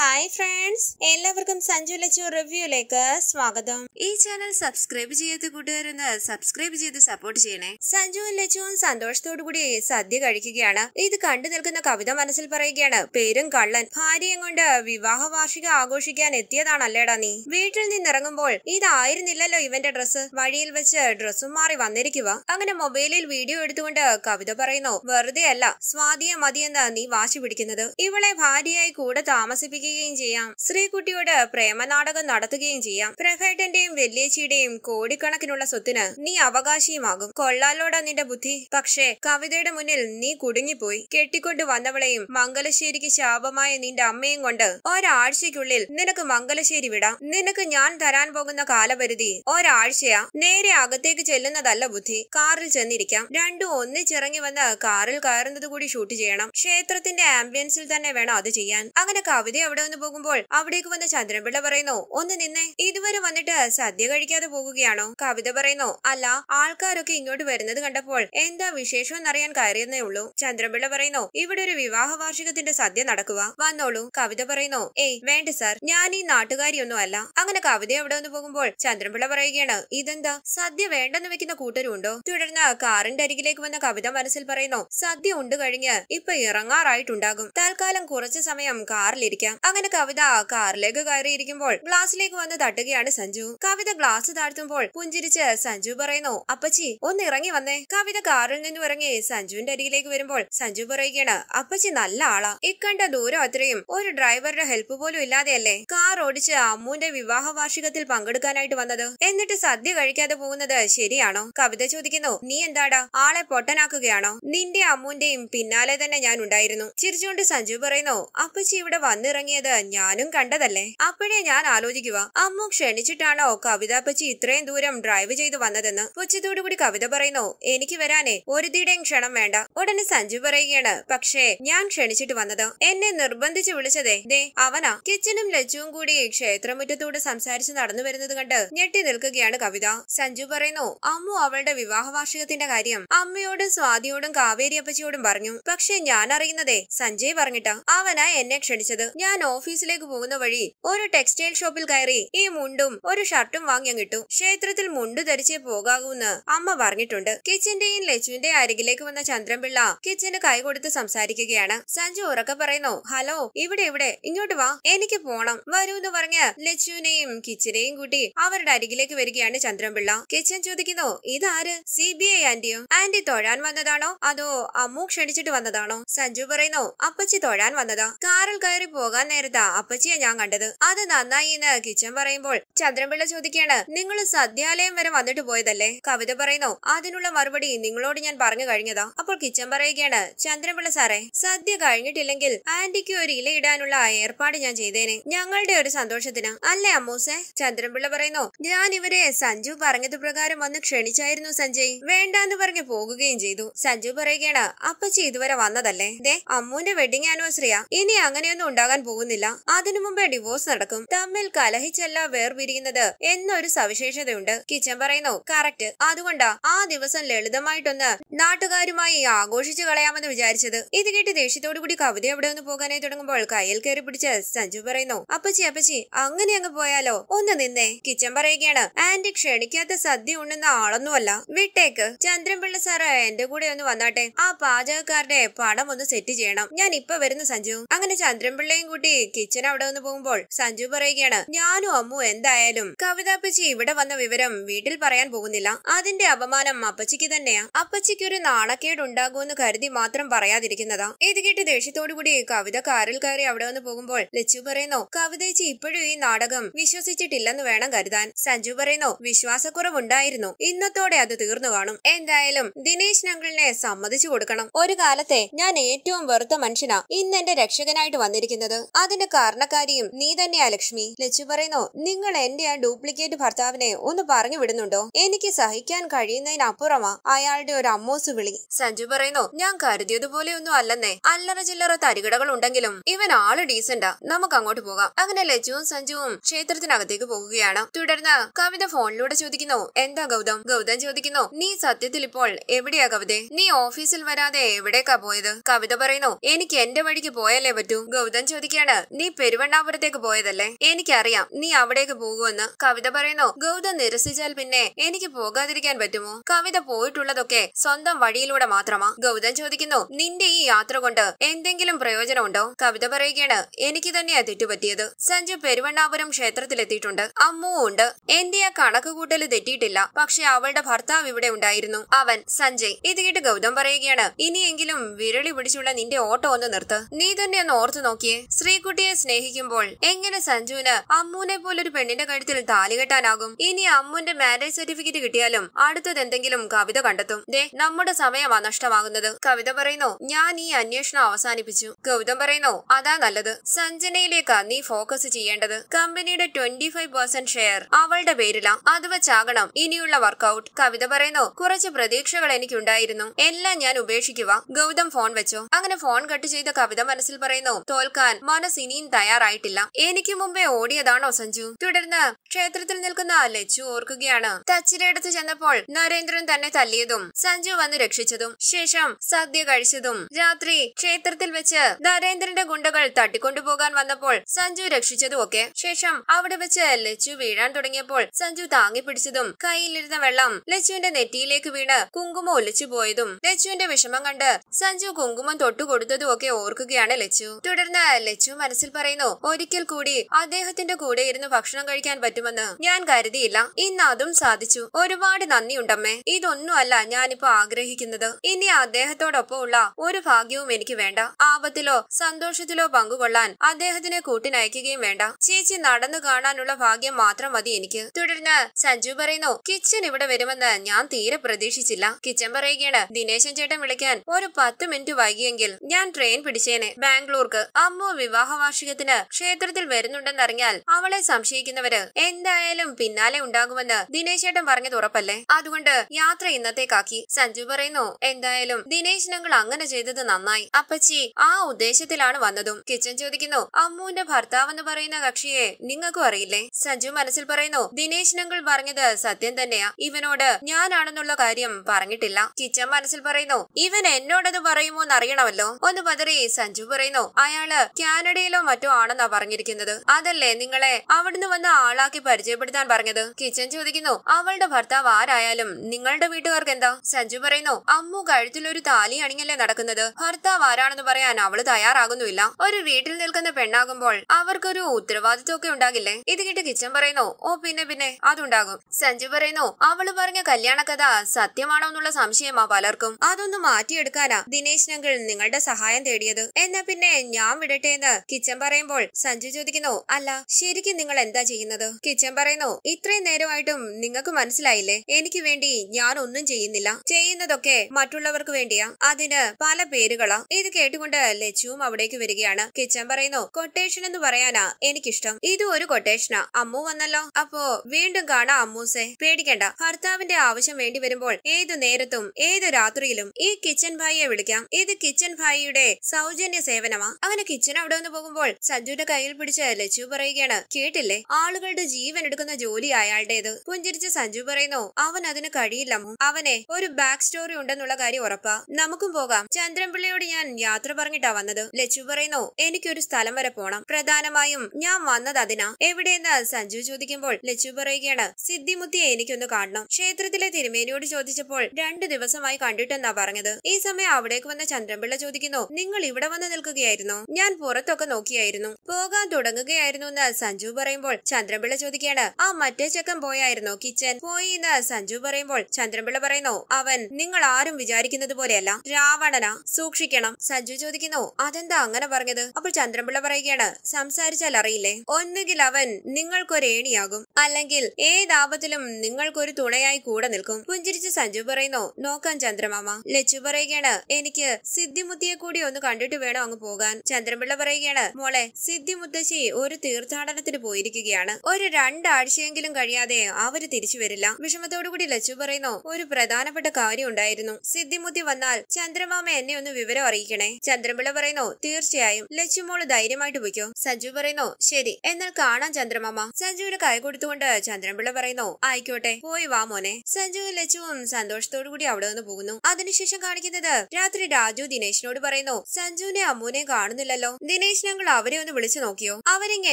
Hi friends എല്ലാവർക്കും സഞ്ജു ലച്ചു റിവ്യൂലേക്ക് സ്വാഗതം ഈ ചാനൽ സബ്സ്ക്രൈബ് ചെയ്യാത്ത കൂട്ടുകാരെന്ന് സബ്സ്ക്രൈബ് ചെയ്ത് സപ്പോർട്ട് ചെയ്യണേ സഞ്ജു ലച്ചുവും സന്തോഷത്തോടു കൂടി സദ്യ കഴിക്കുകയാണ് ഇത് കണ്ടു നിൽക്കുന്ന കവിത മനസ്സിൽ പറയുകയാണ് പേരും കള്ളൻ ഭാര്യയും കൊണ്ട് വിവാഹ വാർഷിക ആഘോഷിക്കാൻ എത്തിയതാണല്ലേടാ നീ വീട്ടിൽ നിന്നിറങ്ങുമ്പോൾ ഇതായിരുന്നില്ലല്ലോ ഇവന്റെ ഡ്രസ്സ് വഴിയിൽ വെച്ച് ഡ്രസ്സും മാറി വന്നിരിക്കുക അങ്ങനെ മൊബൈലിൽ വീഡിയോ എടുത്തുകൊണ്ട് കവിത പറയുന്നു വെറുതെ അല്ല സ്വാധീനം മതിയെന്ന് നീ വാശി പിടിക്കുന്നത് ഇവളെ ഭാര്യയായി കൂടെ താമസിപ്പിക്കുക സഹായിക്കുകയും ചെയ്യാം ശ്രീകുട്ടിയോട് പ്രേമനാടകം നടത്തുകയും ചെയ്യാം പ്രഹേട്ടന്റെയും വെല്ലിയച്ചിയുടെയും കോടിക്കണക്കിനുള്ള സ്വത്തിന് നീ അവകാശിയുമാകും കൊള്ളാലോടാ നിന്റെ ബുദ്ധി പക്ഷേ കവിതയുടെ മുന്നിൽ നീ കുടുങ്ങിപ്പോയി കെട്ടിക്കൊണ്ട് വന്നവളെയും മംഗലശ്ശേരിക്ക് ശാപമായ നിന്റെ അമ്മയും കൊണ്ട് ഒരാഴ്ചയ്ക്കുള്ളിൽ നിനക്ക് മംഗലശ്ശേരി വിടാം നിനക്ക് ഞാൻ തരാൻ പോകുന്ന കാലപരിധി ഒരാഴ്ചയാ നേരെ അകത്തേക്ക് ചെല്ലുന്നതല്ല ബുദ്ധി കാറിൽ ചെന്നിരിക്കാം രണ്ടും ഒന്നിച്ചിറങ്ങി വന്ന് കാറിൽ കയറുന്നത് കൂടി ഷൂട്ട് ചെയ്യണം ക്ഷേത്രത്തിന്റെ ആംബിയൻസിൽ തന്നെ വേണം അത് ചെയ്യാൻ അങ്ങനെ കവിത അവിടെ അവിടെ ഒന്ന് പോകുമ്പോൾ അവിടേക്ക് വന്ന ചന്ദ്രൻപിള്ള പറയുന്നു ഒന്ന് നിന്നേ ഇതുവരെ വന്നിട്ട് സദ്യ കഴിക്കാതെ പോകുകയാണോ കവിത പറയുന്നു അല്ല ആൾക്കാരൊക്കെ ഇങ്ങോട്ട് വരുന്നത് കണ്ടപ്പോൾ എന്താ വിശേഷം എന്നറിയാൻ കയറിയെന്നേ ഉള്ളൂ ചന്ദ്രൻപിള്ള പറയുന്നു ഇവിടെ ഒരു വിവാഹ വാർഷികത്തിന്റെ സദ്യ നടക്കുക വന്നോളൂ കവിത പറയുന്നു ഏയ് വേണ്ട സാർ ഞാൻ ഈ നാട്ടുകാരിയൊന്നും അല്ല അങ്ങനെ കവിത അവിടെ ഒന്ന് പോകുമ്പോൾ ചന്ദ്രൻപിള്ള പറയുകയാണ് ഇതെന്താ സദ്യ വേണ്ടെന്ന് വെക്കുന്ന കൂട്ടരുണ്ടോ തുടർന്ന് കാറിന്റെ അരികിലേക്ക് വന്ന കവിത മനസ്സിൽ പറയുന്നു സദ്യ ഉണ്ട് കഴിഞ്ഞ് ഇപ്പൊ ഇറങ്ങാറായിട്ടുണ്ടാകും തൽക്കാലം കുറച്ചു സമയം കാറിലിരിക്കാം അങ്ങനെ കവിത ആ കാറിലേക്ക് കയറിയിരിക്കുമ്പോൾ ഗ്ലാസ്സിലേക്ക് വന്ന് തട്ടുകയാണ് സഞ്ജു കവിത ഗ്ലാസ് താഴ്ത്തുമ്പോൾ പുഞ്ചിരിച്ച് സഞ്ജു പറയുന്നു അപ്പച്ചി ഒന്ന് ഇറങ്ങി വന്നേ കവിത കാറിൽ നിന്നും ഇറങ്ങി സഞ്ജുവിന്റെ അരികിലേക്ക് വരുമ്പോൾ സഞ്ജു പറയുകയാണ് അപ്പച്ചി നല്ല ആളാ ഇക്കണ്ട ദൂരം അത്രയും ഒരു ഡ്രൈവറുടെ ഹെൽപ്പ് പോലും ഇല്ലാതെയല്ലേ കാർ ഓടിച്ച് അമ്മുവിന്റെ വിവാഹ വാർഷികത്തിൽ പങ്കെടുക്കാനായിട്ട് വന്നത് എന്നിട്ട് സദ്യ കഴിക്കാതെ പോകുന്നത് ശരിയാണോ കവിത ചോദിക്കുന്നു നീ എന്താടാ ആളെ പൊട്ടനാക്കുകയാണോ നിന്റെ അമ്മുന്റെയും പിന്നാലെ തന്നെ ഞാൻ ഉണ്ടായിരുന്നു ചിരിച്ചുകൊണ്ട് സഞ്ജു പറയുന്നു അപ്പച്ചി ഇവിടെ വന്നിറങ്ങി തുടങ്ങിയത് ഞാനും കണ്ടതല്ലേ അപ്പോഴേ ഞാൻ ആലോചിക്കുക അമ്മു ക്ഷണിച്ചിട്ടാണോ കവിതാപ്പച്ചി ഇത്രയും ദൂരം ഡ്രൈവ് ചെയ്ത് വന്നതെന്ന് പുച്ഛത്തോടുകൂടി കവിത പറയുന്നു എനിക്ക് വരാനേ ഒരുതിയുടെയും ക്ഷണം വേണ്ട ഉടനെ സഞ്ജു പറയുകയാണ് പക്ഷേ ഞാൻ ക്ഷണിച്ചിട്ട് വന്നത് എന്നെ നിർബന്ധിച്ച് വിളിച്ചതേ ദേ അവനാ കിച്ചനും ലച്ചുവും കൂടി ക്ഷേത്രമുറ്റത്തോട് സംസാരിച്ച് നടന്നു വരുന്നത് കണ്ട് ഞെട്ടി നിൽക്കുകയാണ് കവിത സഞ്ജു പറയുന്നു അമ്മു അവളുടെ വിവാഹ വാർഷികത്തിന്റെ കാര്യം അമ്മയോടും സ്വാതിയോടും കാവേരി അപ്പച്ചിയോടും പറഞ്ഞു പക്ഷെ ഞാൻ അറിയുന്നതേ സഞ്ജയ് പറഞ്ഞിട്ട അവനാ എന്നെ ക്ഷണിച്ചത് ഞാൻ ഞാൻ ഓഫീസിലേക്ക് പോകുന്ന വഴി ഒരു ടെക്സ്റ്റൈൽ ഷോപ്പിൽ കയറി ഈ മുണ്ടും ഒരു ഷർട്ടും വാങ്ങിയാൻ കിട്ടും ക്ഷേത്രത്തിൽ മുണ്ടു ധരിച്ചേ പോകാവൂന്ന് അമ്മ പറഞ്ഞിട്ടുണ്ട് കിച്ചന്റെയും ലച്ചുവിന്റെയും അരികിലേക്ക് വന്ന ചന്ദ്രൻപിള്ള കിച്ചന് കൈ കൊടുത്ത് സംസാരിക്കുകയാണ് സഞ്ജു ഉറക്കെ പറയുന്നു ഹലോ ഇവിടെ ഇവിടെ ഇങ്ങോട്ട് വാ എനിക്ക് പോണം എന്ന് പറഞ്ഞ് ലച്ചുവിനെയും കിച്ചനെയും കൂട്ടി അവരുടെ അരികിലേക്ക് വരികയാണ് ചന്ദ്രൻപിള്ള കിച്ചൻ ചോദിക്കുന്നു ഇതാര് സി ബി ഐ ആന്റിയോ ആന്റി തൊഴാൻ വന്നതാണോ അതോ അമ്മു ക്ഷണിച്ചിട്ട് വന്നതാണോ സഞ്ജു പറയുന്നു അപ്പച്ചി തൊഴാൻ വന്നതാ കാറിൽ കയറി പോകാൻ നേരത്താ അപ്പച്ചിയെ ഞാൻ കണ്ടത് അത് നന്നായി എന്ന് കിച്ചൻ പറയുമ്പോൾ ചന്ദ്രൻപിള്ള ചോദിക്കാണ് നിങ്ങൾ സദ്യാലയം വരെ വന്നിട്ട് പോയതല്ലേ കവിത പറയുന്നു അതിനുള്ള മറുപടി നിങ്ങളോട് ഞാൻ പറഞ്ഞു കഴിഞ്ഞതാ അപ്പോൾ കിച്ചൻ പറയുകയാണ് ചന്ദ്രൻപിള്ള സാറേ സദ്യ കഴിഞ്ഞിട്ടില്ലെങ്കിൽ ആന്റിക്ക് ഒരു ഇലയിടാനുള്ള ഇടാനുള്ള ഏർപ്പാട് ഞാൻ ചെയ്തേനെ ഞങ്ങളുടെ ഒരു സന്തോഷത്തിന് അല്ലേ അമ്മൂസെ ചന്ദ്രൻപിള്ള പറയുന്നു ഞാൻ ഇവരെ സഞ്ജു പറഞ്ഞത് പ്രകാരം വന്ന് ക്ഷണിച്ചായിരുന്നു സഞ്ജയ് വേണ്ടാന്ന് പറഞ്ഞ് പോകുകയും ചെയ്തു സഞ്ജു പറയുകയാണ് അപ്പച്ചി ഇതുവരെ വന്നതല്ലേ ദേ അമ്മുവിന്റെ വെഡിങ് ആനിവേഴ്സറിയാ ഇനി അങ്ങനെയൊന്നും ഉണ്ടാകാൻ പോകും പോകുന്നില്ല അതിനു മുമ്പേ ഡിവോഴ്സ് നടക്കും തമ്മിൽ കലഹിച്ചല്ല വേർപിരിയുന്നത് എന്നൊരു സവിശേഷതയുണ്ട് കിച്ചൻ പറയുന്നു കറക്റ്റ് അതുകൊണ്ടാ ആ ദിവസം ലളിതമായിട്ടൊന്ന് നാട്ടുകാരുമായി ആഘോഷിച്ചു കളയാമെന്ന് വിചാരിച്ചത് ഇത് കേട്ട് ദേഷ്യത്തോടു കൂടി കവിത എവിടെ ഒന്ന് പോകാനായി തുടങ്ങുമ്പോൾ കയ്യിൽ കയറി പിടിച്ച് സഞ്ജു പറയുന്നു അപ്പച്ചി അപ്പച്ചി അങ്ങനെ അങ്ങ് പോയാലോ ഒന്ന് നിന്നേ കിച്ചൻ പറയുകയാണ് ആന്റി ക്ഷണിക്കാത്ത സദ്യ ഉണ്ണുന്ന ആളൊന്നുമല്ല വിട്ടേക്ക് ചന്ദ്രൻപിള്ള സാറ് എന്റെ കൂടെ ഒന്ന് വന്നാട്ടെ ആ പാചകക്കാരുടെ പണം ഒന്ന് സെറ്റ് ചെയ്യണം ഞാൻ ഇപ്പൊ വരുന്ന സഞ്ജു അങ്ങനെ ചന്ദ്രൻപിള്ളയും കൂട്ടി കുട്ടി കിച്ചൺ അവിടെ വന്ന് പോകുമ്പോൾ സഞ്ജു പറയുകയാണ് ഞാനും അമ്മു എന്തായാലും കവിതാപ്പച്ചി ഇവിടെ വന്ന വിവരം വീട്ടിൽ പറയാൻ പോകുന്നില്ല അതിന്റെ അപമാനം അപ്പച്ചിക്ക് തന്നെയാ അപ്പച്ചിക്ക് ഒരു നാണക്കേട് ഉണ്ടാകുമെന്ന് കരുതി മാത്രം പറയാതിരിക്കുന്നതാ ഇത് കേട്ട് ദേഷ്യത്തോടുകൂടി കവിത കാറിൽ കയറി അവിടെ വന്ന് പോകുമ്പോൾ ലച്ചു പറയുന്നു കവിതേച്ചി ഇപ്പോഴും ഈ നാടകം വിശ്വസിച്ചിട്ടില്ലെന്ന് വേണം കരുതാൻ സഞ്ജു പറയുന്നു വിശ്വാസക്കുറവുണ്ടായിരുന്നു ഇന്നത്തോടെ അത് തീർന്നു കാണും എന്തായാലും ദിനേശ് ഞങ്ങളിനെ സമ്മതിച്ചു കൊടുക്കണം ഒരു കാലത്തെ ഞാൻ ഏറ്റവും വെറുത്ത മനുഷ്യനാ ഇന്ന് എന്റെ രക്ഷകനായിട്ട് വന്നിരിക്കുന്നത് അതിന് കാരണക്കാരിയും നീ തന്നെയാ ലക്ഷ്മി ലച്ചു പറയുന്നു നിങ്ങൾ എന്റെ ആ ഡ്യൂപ്ലിക്കേറ്റ് ഭർത്താവിനെ ഒന്ന് പറഞ്ഞു വിടുന്നുണ്ടോ എനിക്ക് സഹിക്കാൻ കഴിയുന്നതിനപ്പുറമാ അയാളുടെ ഒരു അമ്മോസ് വിളി സഞ്ജു പറയുന്നു ഞാൻ കരുതിയതുപോലെ ഒന്നും അല്ലെന്നേ അല്ലറ ചില്ലറ തരികടകൾ ഉണ്ടെങ്കിലും ഇവൻ ആള് ഡീസന്റാ നമുക്ക് അങ്ങോട്ട് പോകാം അങ്ങനെ ലച്ചുവും സഞ്ജുവും ക്ഷേത്രത്തിനകത്തേക്ക് പോകുകയാണ് തുടർന്ന് കവിത ഫോണിലൂടെ ചോദിക്കുന്നു എന്താ ഗൗതം ഗൗതം ചോദിക്കുന്നു നീ സത്യത്തിൽ ഇപ്പോൾ എവിടെയാ കവിത നീ ഓഫീസിൽ വരാതെ എവിടേക്കാ പോയത് കവിത പറയുന്നു എനിക്ക് എന്റെ വഴിക്ക് പോയാലേ പറ്റൂ ഗൗതം ചോദിക്കുകയാണ് പിന്നീട് നീ പെരുവണ്ണാപുരത്തേക്ക് പോയതല്ലേ എനിക്കറിയാം നീ അവിടേക്ക് പോകുമെന്ന് കവിത പറയുന്നു ഗൗതം നിരസിച്ചാൽ പിന്നെ എനിക്ക് പോകാതിരിക്കാൻ പറ്റുമോ കവിത പോയിട്ടുള്ളതൊക്കെ സ്വന്തം വഴിയിലൂടെ മാത്രമാ ഗൗതം ചോദിക്കുന്നു നിന്റെ ഈ യാത്ര കൊണ്ട് എന്തെങ്കിലും പ്രയോജനമുണ്ടോ കവിത പറയുകയാണ് എനിക്ക് തന്നെയാ തെറ്റുപറ്റിയത് സഞ്ജു പെരുവണ്ണാപുരം ക്ഷേത്രത്തിലെത്തിയിട്ടുണ്ട് അമ്മുവും ഉണ്ട് എന്റെ ആ കണക്കുകൂട്ടല് തെറ്റിയിട്ടില്ല പക്ഷെ അവളുടെ ഭർത്താവ് ഇവിടെ ഉണ്ടായിരുന്നു അവൻ സഞ്ജയ് ഇത് കേട്ട് ഗൗതം പറയുകയാണ് ഇനിയെങ്കിലും വിരളി പിടിച്ചുള്ള നിന്റെ ഓട്ടോ ഒന്ന് നിർത്ത് നീ തന്നെ ഒന്ന് ഓർത്തു നോക്കിയേ ശ്രീകുട്ടിയെ സ്നേഹിക്കുമ്പോൾ എങ്ങനെ സഞ്ജുവിന് അമ്മുവിനെ പോലൊരു പെണ്ണിന്റെ കഴുത്തിൽ താലി കെട്ടാനാകും ഇനി അമ്മുന്റെ മാരേജ് സർട്ടിഫിക്കറ്റ് കിട്ടിയാലും അടുത്തത് എന്തെങ്കിലും കവിത കണ്ടെത്തും ദേ നമ്മുടെ സമയമാ നഷ്ടമാകുന്നത് കവിത പറയുന്നു ഞാൻ ഈ അന്വേഷണം അവസാനിപ്പിച്ചു ഗൗതം പറയുന്നു അതാ നല്ലത് സഞ്ജനയിലേക്കാ നീ ഫോക്കസ് ചെയ്യേണ്ടത് കമ്പനിയുടെ ട്വന്റി ഫൈവ് പെർസെന്റ് ഷെയർ അവളുടെ പേരിലാ അത് വെച്ചാകണം ഇനിയുള്ള വർക്കൌട്ട് കവിത പറയുന്നു കുറച്ച് പ്രതീക്ഷകൾ എനിക്കുണ്ടായിരുന്നു എല്ലാം ഞാൻ ഉപേക്ഷിക്കുക ഗൗതം ഫോൺ വെച്ചു അങ്ങനെ ഫോൺ കട്ട് ചെയ്ത കവിത മനസ്സിൽ പറയുന്നു തോൽക്കാൻ മാനസ് ഇനിയും തയ്യാറായിട്ടില്ല എനിക്ക് മുമ്പേ ഓടിയതാണോ സഞ്ജു തുടർന്ന് ക്ഷേത്രത്തിൽ നിൽക്കുന്ന ലച്ചു ഓർക്കുകയാണ് തച്ചിലെടുത്ത് ചെന്നപ്പോൾ നരേന്ദ്രൻ തന്നെ തല്ലിയതും സഞ്ജു വന്ന് രക്ഷിച്ചതും ശേഷം സദ്യ കഴിച്ചതും രാത്രി ക്ഷേത്രത്തിൽ വെച്ച് നരേന്ദ്രന്റെ ഗുണ്ടകൾ തട്ടിക്കൊണ്ടുപോകാൻ വന്നപ്പോൾ സഞ്ജു രക്ഷിച്ചതും ഒക്കെ ശേഷം അവിടെ വെച്ച് ലച്ചു വീഴാൻ തുടങ്ങിയപ്പോൾ സഞ്ജു താങ്ങി പിടിച്ചതും കയ്യിലിരുന്ന വെള്ളം ലച്ചുവിന്റെ നെറ്റിയിലേക്ക് വീണ് കുങ്കുമം ഒലിച്ചു പോയതും ലച്ചുവിന്റെ വിഷമം കണ്ട് സഞ്ജു കുങ്കുമം തൊട്ടുകൊടുത്തതും ഒക്കെ ഓർക്കുകയാണ് ലച്ചു തുടർന്ന് ലച്ചു അച്ചു മനസ്സിൽ പറയുന്നു ഒരിക്കൽ കൂടി അദ്ദേഹത്തിന്റെ കൂടെ ഇരുന്ന് ഭക്ഷണം കഴിക്കാൻ പറ്റുമെന്ന് ഞാൻ കരുതിയില്ല ഇന്ന് അതും സാധിച്ചു ഒരുപാട് നന്ദിയുണ്ടമ്മേ ഇതൊന്നുമല്ല ഞാനിപ്പോ ആഗ്രഹിക്കുന്നത് ഇനി അദ്ദേഹത്തോടൊപ്പം ഉള്ള ഒരു ഭാഗ്യവും എനിക്ക് വേണ്ട ആപത്തിലോ സന്തോഷത്തിലോ പങ്കുകൊള്ളാൻ അദ്ദേഹത്തിനെ കൂട്ടിനയക്കുകയും വേണ്ട ചേച്ചി നടന്നു കാണാനുള്ള ഭാഗ്യം മാത്രം മതി എനിക്ക് തുടർന്ന് സഞ്ജു പറയുന്നു കിച്ചൻ ഇവിടെ വരുമെന്ന് ഞാൻ തീരെ പ്രതീക്ഷിച്ചില്ല കിച്ചൻ പറയുകയാണ് ദിനേശൻ ചേട്ടൻ വിളിക്കാൻ ഒരു പത്ത് മിനിറ്റ് വൈകിയെങ്കിൽ ഞാൻ ട്രെയിൻ പിടിച്ചേനെ ബാംഗ്ലൂർക്ക് അമ്മു വിവാഹ വിവാഹ വാർഷികത്തിന് ക്ഷേത്രത്തിൽ വരുന്നുണ്ടെന്നറിഞ്ഞാൽ അവളെ സംശയിക്കുന്നവര് എന്തായാലും പിന്നാലെ ഉണ്ടാകുമെന്ന് ദിനേശ് ഏട്ടൻ പറഞ്ഞത് ഉറപ്പല്ലേ അതുകൊണ്ട് യാത്ര ഇന്നത്തേക്കാക്കി സഞ്ജു പറയുന്നു എന്തായാലും ദിനേശ് ഞങ്ങൾ അങ്ങനെ ചെയ്തത് നന്നായി അപ്പച്ചി ആ ഉദ്ദേശത്തിലാണ് വന്നതും കിച്ചൻ ചോദിക്കുന്നു അമ്മുവിന്റെ ഭർത്താവെന്ന് പറയുന്ന കക്ഷിയെ നിങ്ങൾക്കും അറിയില്ലേ സഞ്ജു മനസ്സിൽ പറയുന്നു ദിനേശ് ഞങ്ങൾ പറഞ്ഞത് സത്യം തന്നെയാ ഇവനോട് ഞാനാണെന്നുള്ള കാര്യം പറഞ്ഞിട്ടില്ല കിച്ചൻ മനസ്സിൽ പറയുന്നു ഇവൻ എന്നോടത് പറയുമോ എന്നറിയണമല്ലോ ഒന്ന് പതറി സഞ്ജു പറയുന്നു അയാള് ക്യാൻ കാനഡയിലോ മറ്റോ ആണെന്നാ പറഞ്ഞിരിക്കുന്നത് അതല്ലേ നിങ്ങളെ അവിടുന്ന് വന്ന ആളാക്കി പരിചയപ്പെടുത്താൻ പറഞ്ഞത് കിച്ചൻ ചോദിക്കുന്നു അവളുടെ ഭർത്താവ് ആരായാലും നിങ്ങളുടെ വീട്ടുകാർക്ക് എന്താ സഞ്ജു പറയുന്നു അമ്മു കഴുത്തിലൊരു താലി അണിഞ്ഞല്ലേ നടക്കുന്നത് ഭർത്താവ് ആരാണെന്ന് പറയാൻ അവള് തയ്യാറാകുന്നുമില്ല ഒരു വീട്ടിൽ നിൽക്കുന്ന പെണ്ണാകുമ്പോൾ അവർക്കൊരു ഉത്തരവാദിത്വമൊക്കെ ഉണ്ടാകില്ലേ ഇത് കിട്ട് കിച്ചൻ പറയുന്നു ഓ പിന്നെ പിന്നെ അതുണ്ടാകും സഞ്ജു പറയുന്നു അവള് പറഞ്ഞ കല്യാണ കഥ സത്യമാണോ എന്നുള്ള സംശയമാ പലർക്കും അതൊന്ന് മാറ്റിയെടുക്കാനാ ദിനേശ് ഞങ്ങൾ നിങ്ങളുടെ സഹായം തേടിയത് എന്നാ പിന്നെ ഞാൻ വിടട്ടെ എന്ന് കിച്ചൻ പറയുമ്പോൾ സഞ്ജു ചോദിക്കുന്നു അല്ല ശരിക്കും നിങ്ങൾ എന്താ ചെയ്യുന്നത് കിച്ചൻ പറയുന്നു ഇത്രയും നേരമായിട്ടും നിങ്ങൾക്ക് മനസ്സിലായില്ലേ എനിക്ക് വേണ്ടി ഞാൻ ഒന്നും ചെയ്യുന്നില്ല ചെയ്യുന്നതൊക്കെ മറ്റുള്ളവർക്ക് വേണ്ടിയാ അതിന് പല പേരുകളാ ഇത് കേട്ടുകൊണ്ട് ലച്ചുവും അവിടേക്ക് വരികയാണ് കിച്ചൻ പറയുന്നു കൊട്ടേഷൻ എന്ന് പറയാനാ എനിക്കിഷ്ടം ഇത് ഒരു കൊട്ടേഷനാ അമ്മു വന്നല്ലോ അപ്പോ വീണ്ടും കാണാം അമ്മൂസെ പേടിക്കണ്ട ഭർത്താവിന്റെ ആവശ്യം വേണ്ടി വരുമ്പോൾ ഏതു നേരത്തും ഏതു രാത്രിയിലും ഈ കിച്ചൻ ഭായിയെ വിളിക്കാം ഇത് കിച്ചൻ ഭായിയുടെ സൗജന്യ സേവനമാ അവന് കിച്ചൻ അവിടെ കടന്നു പോകുമ്പോൾ സഞ്ജുവിന്റെ കയ്യിൽ പിടിച്ച ലച്ചു പറയുകയാണ് കേട്ടില്ലേ ആളുകളുടെ ജീവൻ എടുക്കുന്ന ജോലി അയാളുടേത് പുഞ്ചിരിച്ച സഞ്ജു പറയുന്നു അവൻ അതിന് കഴിയില്ല അവനെ ഒരു ബാക്ക് സ്റ്റോറി ഉണ്ടെന്നുള്ള കാര്യം ഉറപ്പാ നമുക്കും പോകാം ചന്ദ്രൻപിള്ളയോട് ഞാൻ യാത്ര പറഞ്ഞിട്ടാ വന്നത് ലച്ചു പറയുന്നു എനിക്കൊരു സ്ഥലം വരെ പോണം പ്രധാനമായും ഞാൻ വന്നത് അതിനാ എവിടെയെന്ന് സഞ്ജു ചോദിക്കുമ്പോൾ ലച്ചു പറയുകയാണ് സിദ്ധിമുത്തിയെ എനിക്കൊന്ന് കാണണം ക്ഷേത്രത്തിലെ തിരുമേനിയോട് ചോദിച്ചപ്പോൾ രണ്ടു ദിവസമായി കണ്ടിട്ടെന്നാ പറഞ്ഞത് ഈ സമയം അവിടേക്ക് വന്ന ചന്ദ്രൻപിള്ള ചോദിക്കുന്നു നിങ്ങൾ ഇവിടെ വന്ന് നിൽക്കുകയായിരുന്നു ഞാൻ പുറത്തൊക്കെ ഒക്കെ നോക്കിയായിരുന്നു പോകാൻ തുടങ്ങുകയായിരുന്നു എന്ന് സഞ്ജു പറയുമ്പോൾ ചന്ദ്രപിള്ള ചോദിക്കുകയാണ് ആ മറ്റേ ചെക്കൻ പോയായിരുന്നോ കിച്ചൻ പോയി എന്ന് സഞ്ജു പറയുമ്പോൾ ചന്ദ്രപിള്ള പറയുന്നു അവൻ നിങ്ങൾ ആരും വിചാരിക്കുന്നത് പോലെയല്ല രാവണന സൂക്ഷിക്കണം സഞ്ജു ചോദിക്കുന്നു അതെന്താ അങ്ങനെ പറഞ്ഞത് അപ്പോൾ ചന്ദ്രപിള്ള പറയുകയാണ് സംസാരിച്ചാൽ അറിയില്ലേ ഒന്നുകിൽ അവൻ നിങ്ങൾക്കൊരു ഏണിയാകും അല്ലെങ്കിൽ ഏതാപത്തിലും നിങ്ങൾക്കൊരു തുണയായി കൂടെ നിൽക്കും പുഞ്ചിരിച്ച് സഞ്ജു പറയുന്നു നോക്കാൻ ചന്ദ്രമാമ ലച്ചു പറയുകയാണ് എനിക്ക് സിദ്ധിമുത്തിയെ കൂടി ഒന്ന് കണ്ടിട്ട് വേണം അങ്ങ് പോകാൻ ചന്ദ്രപിള്ള പറയും പറയുകയാണ് മോളെ സിദ്ധി മുത്തശ്ശി ഒരു തീർത്ഥാടനത്തിന് പോയിരിക്കുകയാണ് ഒരു രണ്ടാഴ്ചയെങ്കിലും കഴിയാതെ അവര് തിരിച്ചു വരില്ല വിഷമത്തോടുകൂടി ലച്ചു പറയുന്നു ഒരു പ്രധാനപ്പെട്ട കാര്യം ഉണ്ടായിരുന്നു സിദ്ധിമുത്തി വന്നാൽ ചന്ദ്രമാമ എന്നെ ഒന്ന് വിവരം അറിയിക്കണേ ചന്ദ്രപിള്ള പറയുന്നു തീർച്ചയായും ലച്ചു മോള് ധൈര്യമായിട്ട് പോയിക്കോ സഞ്ജു പറയുന്നു ശരി എന്നാൽ കാണാം ചന്ദ്രമാമ സഞ്ജുവിന് കൈ കൊടുത്തുകൊണ്ട് ചന്ദ്രപിള്ള പറയുന്നു ആയിക്കോട്ടെ പോയി വാ മോനെ സഞ്ജുവും ലച്ചുവും സന്തോഷത്തോടു കൂടി അവിടെ നിന്ന് പോകുന്നു അതിനുശേഷം കാണിക്കുന്നത് രാത്രി രാജു ദിനേശിനോട് പറയുന്നു സഞ്ജുവിനെ അമ്മൂനെ കാണുന്നില്ലല്ലോ ദിനേശ് ദിനേശ് ഞങ്ങൾ അവരെ ഒന്ന് വിളിച്ചു നോക്കിയോ അവരിങ്ങ്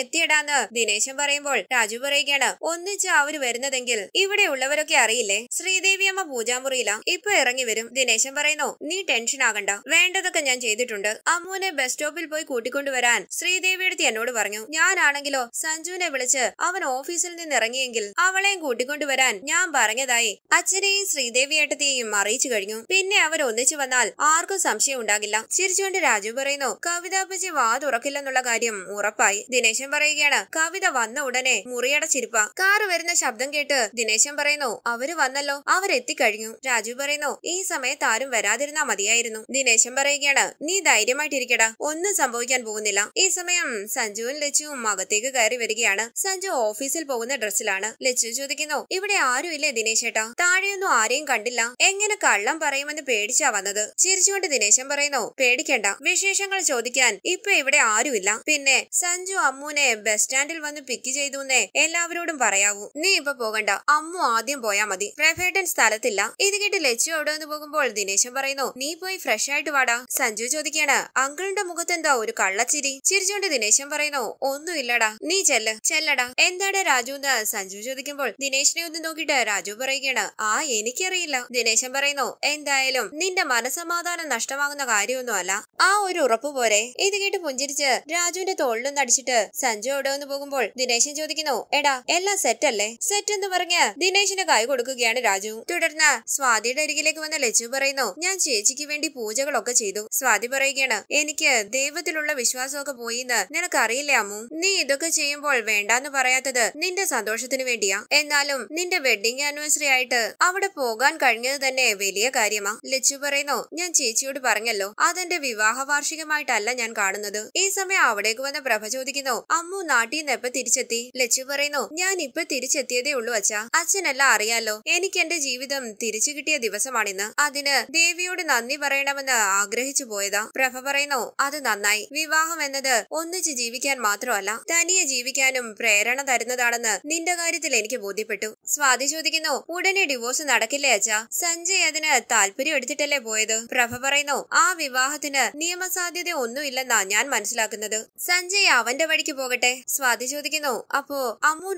എത്തിയിടാന്ന് ദിനേശൻ പറയുമ്പോൾ രാജു പറയുകയാണ് ഒന്നിച്ച് അവര് വരുന്നതെങ്കിൽ ഇവിടെ ഉള്ളവരൊക്കെ അറിയില്ലേ ശ്രീദേവി അമ്മ പൂജാമുറിയില ഇപ്പൊ ഇറങ്ങി വരും ദിനേശൻ പറയുന്നു നീ ടെൻഷൻ ആകണ്ട വേണ്ടതൊക്കെ ഞാൻ ചെയ്തിട്ടുണ്ട് അമ്മുവിനെ ബസ് സ്റ്റോപ്പിൽ പോയി കൂട്ടിക്കൊണ്ടുവരാൻ എടുത്ത് എന്നോട് പറഞ്ഞു ഞാനാണെങ്കിലോ സഞ്ജുവിനെ വിളിച്ച് അവൻ ഓഫീസിൽ നിന്ന് ഇറങ്ങിയെങ്കിൽ അവളെയും കൂട്ടിക്കൊണ്ടുവരാൻ ഞാൻ പറഞ്ഞതായി അച്ഛനെയും ശ്രീദേവി ഏട്ടത്തെയും അറിയിച്ചു കഴിഞ്ഞു പിന്നെ അവർ ഒന്നിച്ചു വന്നാൽ ആർക്കും സംശയം ഉണ്ടാകില്ല ചിരിച്ചുകൊണ്ട് രാജു പറയുന്നു കവിതാപ്പച്ചി വാദ തുറക്കില്ലെന്നുള്ള കാര്യം ഉറപ്പായി ദിനേശൻ പറയുകയാണ് കവിത വന്ന ഉടനെ മുറിയടച്ചിരിപ്പ കാറ് വരുന്ന ശബ്ദം കേട്ട് ദിനേശൻ പറയുന്നു അവര് വന്നല്ലോ അവരെത്തിക്കഴിഞ്ഞു രാജു പറയുന്നു ഈ സമയത്ത് ആരും വരാതിരുന്നാ മതിയായിരുന്നു ദിനേശൻ പറയുകയാണ് നീ ധൈര്യമായിട്ടിരിക്കട ഒന്നും സംഭവിക്കാൻ പോകുന്നില്ല ഈ സമയം സഞ്ജുവും ലച്ചുവും അകത്തേക്ക് കയറി വരികയാണ് സഞ്ജു ഓഫീസിൽ പോകുന്ന ഡ്രസ്സിലാണ് ലച്ചു ചോദിക്കുന്നു ഇവിടെ ആരുമില്ലേ ദിനേശേട്ടാ താഴെയൊന്നും ആരെയും കണ്ടില്ല എങ്ങനെ കള്ളം പറയുമെന്ന് പേടിച്ചാ വന്നത് ചിരിച്ചുകൊണ്ട് ദിനേശൻ പറയുന്നു പേടിക്കണ്ട വിശേഷങ്ങൾ ചോദിക്കാൻ ഇപ്പൊ ഇവിടെ ഇവിടെ ആരുമില്ല പിന്നെ സഞ്ജു അമ്മുനെ ബസ് സ്റ്റാൻഡിൽ വന്ന് പിക്ക് ചെയ്തു എന്നേ എല്ലാവരോടും പറയാവൂ നീ ഇപ്പൊ പോകണ്ട അമ്മു ആദ്യം പോയാ മതി പ്രഭേട്ടൻ സ്ഥലത്തില്ല ഇത് കേട്ട് ലച്ചു അവിടെ പോകുമ്പോൾ ദിനേശൻ പറയുന്നു നീ പോയി ഫ്രഷ് ആയിട്ട് വാടാ സഞ്ജു ചോദിക്കാണ് അങ്കിളിന്റെ മുഖത്തെന്താ ഒരു കള്ളച്ചിരി ചിരിച്ചുകൊണ്ട് ദിനേശൻ പറയുന്നു ഒന്നുമില്ലടാ നീ ചെല്ല് ചെല്ലടാ എന്താടാ രാജു എന്ന് സഞ്ജു ചോദിക്കുമ്പോൾ ദിനേശിനെ ഒന്ന് നോക്കിട്ട് രാജു പറയുകയാണ് ആ എനിക്കറിയില്ല ദിനേശൻ പറയുന്നു എന്തായാലും നിന്റെ മനസമാധാനം നഷ്ടമാകുന്ന കാര്യമൊന്നുമല്ല ആ ഒരു ഉറപ്പ് പോരെ ഇത് കേട്ട് പുഞ്ച പുഞ്ചിരിച്ച് രാജുവിന്റെ തോളിലും നടിച്ചിട്ട് സഞ്ജു അവിടെ ഒന്ന് പോകുമ്പോൾ ദിനേശൻ ചോദിക്കുന്നു എടാ എല്ലാം സെറ്റ് അല്ലേ സെറ്റ് എന്ന് പറഞ്ഞ് ദിനേശിന്റെ കൈ കൊടുക്കുകയാണ് രാജു തുടർന്ന് സ്വാതിയുടെ അരികിലേക്ക് വന്ന ലച്ചു പറയുന്നു ഞാൻ ചേച്ചിക്ക് വേണ്ടി പൂജകളൊക്കെ ചെയ്തു സ്വാതി പറയുകയാണ് എനിക്ക് ദൈവത്തിലുള്ള വിശ്വാസമൊക്കെ പോയിന്ന് നിനക്കറിയില്ലേ അമ്മു നീ ഇതൊക്കെ ചെയ്യുമ്പോൾ വേണ്ടാന്ന് പറയാത്തത് നിന്റെ സന്തോഷത്തിന് വേണ്ടിയാ എന്നാലും നിന്റെ വെഡിങ് ആനിവേഴ്സറി ആയിട്ട് അവിടെ പോകാൻ കഴിഞ്ഞത് തന്നെ വലിയ കാര്യമാ ലച്ചു പറയുന്നു ഞാൻ ചേച്ചിയോട് പറഞ്ഞല്ലോ അതെന്റെ വിവാഹ വാർഷികമായിട്ടല്ല ഞാൻ കാണുന്നത് ഈ സമയം അവിടേക്ക് വന്ന പ്രഭ ചോദിക്കുന്നു അമ്മു നാട്ടിൽ നിന്ന് എപ്പൊ തിരിച്ചെത്തി ലച്ചു പറയുന്നു ഞാൻ ഇപ്പൊ തിരിച്ചെത്തിയതേ ഉള്ളൂ അച്ഛ അച്ഛനെല്ലാം അറിയാലോ എനിക്ക് എന്റെ ജീവിതം തിരിച്ചു കിട്ടിയ ദിവസമാണിന്ന് അതിന് ദേവിയോട് നന്ദി പറയണമെന്ന് ആഗ്രഹിച്ചു പോയതാ പ്രഭ പറയുന്നു അത് നന്നായി വിവാഹം എന്നത് ഒന്നിച്ച് ജീവിക്കാൻ മാത്രമല്ല തനിയെ ജീവിക്കാനും പ്രേരണ തരുന്നതാണെന്ന് നിന്റെ കാര്യത്തിൽ എനിക്ക് ബോധ്യപ്പെട്ടു സ്വാതി ചോദിക്കുന്നു ഉടനെ ഡിവോഴ്സ് നടക്കില്ലേ അച്ഛ സഞ്ജയ് അതിന് താല്പര്യം എടുത്തിട്ടല്ലേ പോയത് പ്രഭ പറയുന്നു ആ വിവാഹത്തിന് നിയമസാധ്യത ഒന്നുമില്ലെന്നാ ഞാൻ മനസ്സിലാക്കുന്നത് സഞ്ജയ് അവന്റെ വഴിക്ക് പോകട്ടെ സ്വാതി ചോദിക്കുന്നു അപ്പോ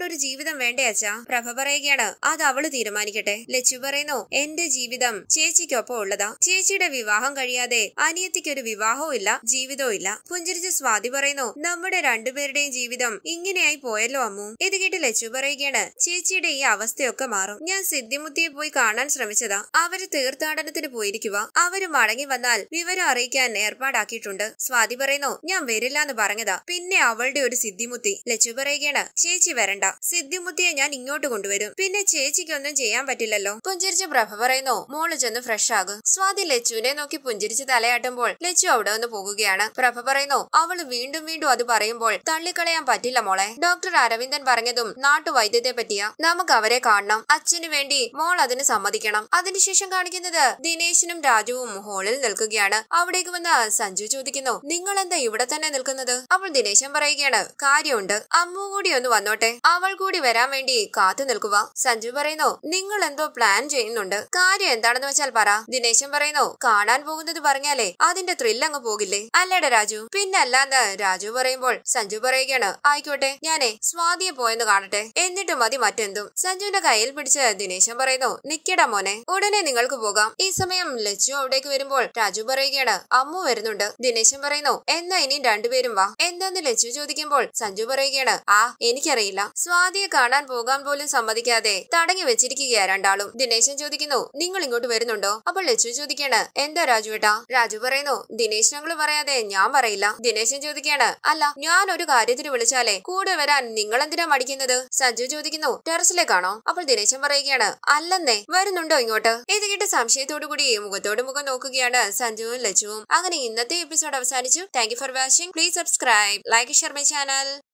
ഒരു ജീവിതം വേണ്ടേ അച്ഛാ പ്രഭ പറയുകയാണ് അത് അവള് തീരുമാനിക്കട്ടെ ലച്ചു പറയുന്നു എന്റെ ജീവിതം ചേച്ചിക്കൊപ്പം ഉള്ളതാ ചേച്ചിയുടെ വിവാഹം കഴിയാതെ അനിയത്തിക്കൊരു വിവാഹവും ഇല്ല ജീവിതവും ഇല്ല പുഞ്ചിരിച്ച് സ്വാതി പറയുന്നു നമ്മുടെ രണ്ടുപേരുടെയും ജീവിതം ഇങ്ങനെയായി പോയല്ലോ അമ്മു ഇത് കേട്ട് ലച്ചു പറയുകയാണ് ചേച്ചിയുടെ ഈ അവസ്ഥയൊക്കെ മാറും ഞാൻ സിദ്ധിമുത്തിയെ പോയി കാണാൻ ശ്രമിച്ചതാ അവര് തീർത്ഥാടനത്തിന് പോയിരിക്കുക അവര് മടങ്ങി വന്നാൽ വിവരം അറിയിക്കാൻ ഏർപ്പാടാക്കിയിട്ടുണ്ട് സ്വാതി പറയുന്നു ഞാൻ വരില്ല എന്ന് പറഞ്ഞതാ പിന്നെ അവളുടെ ഒരു സിദ്ധിമുത്തി ലച്ചു പറയുകയാണ് ചേച്ചി വരണ്ട സിദ്ധിമുത്തിയെ ഞാൻ ഇങ്ങോട്ട് കൊണ്ടുവരും പിന്നെ ചേച്ചിക്കൊന്നും ചെയ്യാൻ പറ്റില്ലല്ലോ പുഞ്ചിരിച്ച പ്രഭ പറയുന്നു മോള് ചെന്ന് ഫ്രഷ് ആകും സ്വാതി ലച്ചുവിനെ നോക്കി പുഞ്ചിരിച്ച് തലയാട്ടുമ്പോൾ ലച്ചു അവിടെ വന്ന് പോകുകയാണ് പ്രഭ പറയുന്നു അവൾ വീണ്ടും വീണ്ടും അത് പറയുമ്പോൾ തള്ളിക്കളയാൻ പറ്റില്ല മോളെ ഡോക്ടർ അരവിന്ദൻ പറഞ്ഞതും നാട്ടുവൈദ്യത്തെ പറ്റിയ നമുക്ക് അവരെ കാണണം അച്ഛനു വേണ്ടി മോൾ അതിന് സമ്മതിക്കണം അതിനുശേഷം കാണിക്കുന്നത് ദിനേശിനും രാജുവും ഹോളിൽ നിൽക്കുകയാണ് അവിടേക്ക് വന്ന സഞ്ജു ചോദിക്കുന്നു നിങ്ങൾ എന്താ ഇവിടെ അവിടെ തന്നെ നിൽക്കുന്നത് അപ്പോൾ ദിനേശൻ പറയുകയാണ് കാര്യമുണ്ട് അമ്മു കൂടി ഒന്ന് വന്നോട്ടെ അവൾ കൂടി വരാൻ വേണ്ടി കാത്തു നിൽക്കുക സഞ്ജു പറയുന്നു നിങ്ങൾ എന്തോ പ്ലാൻ ചെയ്യുന്നുണ്ട് കാര്യം എന്താണെന്ന് വെച്ചാൽ പറ ദിനേശൻ പറയുന്നു കാണാൻ പോകുന്നത് പറഞ്ഞാലേ അതിന്റെ ത്രില്ല് അങ്ങ് പോകില്ലേ അല്ലേടെ രാജു പിന്നെ അല്ലാന്ന് രാജു പറയുമ്പോൾ സഞ്ജു പറയുകയാണ് ആയിക്കോട്ടെ ഞാനേ സ്വാതിയെ പോയെന്ന് കാണട്ടെ എന്നിട്ട് മതി മറ്റെന്തും സഞ്ജുവിന്റെ കയ്യിൽ പിടിച്ച് ദിനേശൻ പറയുന്നു നിക്കട മോനെ ഉടനെ നിങ്ങൾക്ക് പോകാം ഈ സമയം ലച്ചു അവിടേക്ക് വരുമ്പോൾ രാജു പറയുകയാണ് അമ്മു വരുന്നുണ്ട് ദിനേശൻ പറയുന്നു എന്നാ ഇനിയും രണ്ടുപേരും വാ എന്താന്ന് ലച്ചു ചോദിക്കുമ്പോൾ സഞ്ജു പറയുകയാണ് ആ എനിക്കറിയില്ല സ്വാതിയെ കാണാൻ പോകാൻ പോലും സമ്മതിക്കാതെ തടങ്ങി വെച്ചിരിക്കുകയാ രണ്ടാളും ദിനേശൻ ചോദിക്കുന്നു നിങ്ങൾ ഇങ്ങോട്ട് വരുന്നുണ്ടോ അപ്പോൾ ലച്ചു ചോദിക്കാണ് എന്താ രാജു ഏട്ടാ രാജു പറയുന്നു ദിനേശ് ഞങ്ങൾ പറയാതെ ഞാൻ പറയില്ല ദിനേശൻ ചോദിക്കാണ് അല്ല ഞാൻ ഒരു കാര്യത്തിന് വിളിച്ചാലേ കൂടെ വരാൻ നിങ്ങൾ എന്തിനാ മടിക്കുന്നത് സഞ്ജു ചോദിക്കുന്നു ടെറസിലേക്കാണോ അപ്പോൾ ദിനേശൻ പറയുകയാണ് അല്ലെന്നേ വരുന്നുണ്ടോ ഇങ്ങോട്ട് ഇത് കേട്ട് സംശയത്തോടു കൂടി മുഖത്തോട് മുഖം നോക്കുകയാണ് സഞ്ജുവും ലച്ചുവും അങ്ങനെ ഇന്നത്തെ എപ്പിസോഡ് അവസാനിച്ചു thank for watching. Please subscribe, like, share my channel.